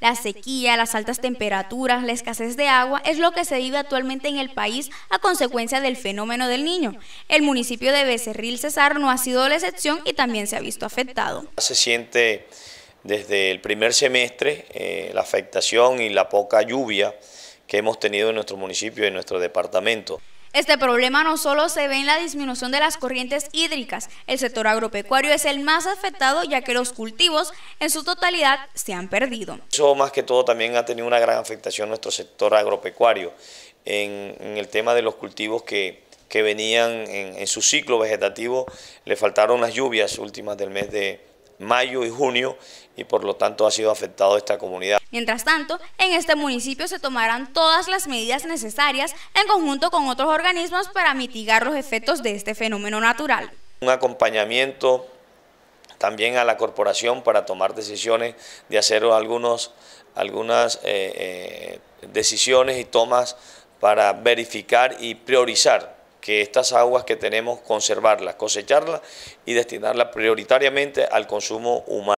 La sequía, las altas temperaturas, la escasez de agua es lo que se vive actualmente en el país a consecuencia del fenómeno del niño. El municipio de Becerril Cesar no ha sido la excepción y también se ha visto afectado. Se siente desde el primer semestre eh, la afectación y la poca lluvia que hemos tenido en nuestro municipio y en nuestro departamento. Este problema no solo se ve en la disminución de las corrientes hídricas, el sector agropecuario es el más afectado ya que los cultivos en su totalidad se han perdido. Eso más que todo también ha tenido una gran afectación nuestro sector agropecuario en, el tema de los cultivos que, venían en, su ciclo vegetativo, le faltaron las lluvias últimas del mes de, mayo y junio y por lo tanto ha sido afectado esta comunidad. Mientras tanto, en este municipio se tomarán todas las medidas necesarias en conjunto con otros organismos para mitigar los efectos de este fenómeno natural. Un acompañamiento también a la corporación para tomar decisiones de hacer algunos, algunas eh, eh, decisiones y tomas para verificar y priorizar que estas aguas que tenemos conservarlas, cosecharlas y destinarlas prioritariamente al consumo humano.